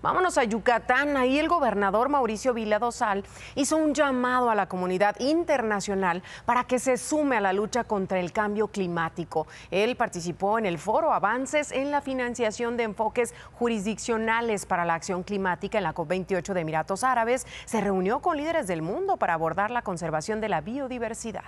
Vámonos a Yucatán. Ahí el gobernador Mauricio Vila Dosal hizo un llamado a la comunidad internacional para que se sume a la lucha contra el cambio climático. Él participó en el foro Avances en la financiación de enfoques jurisdiccionales para la acción climática en la COP28 de Emiratos Árabes. Se reunió con líderes del mundo para abordar la conservación de la biodiversidad.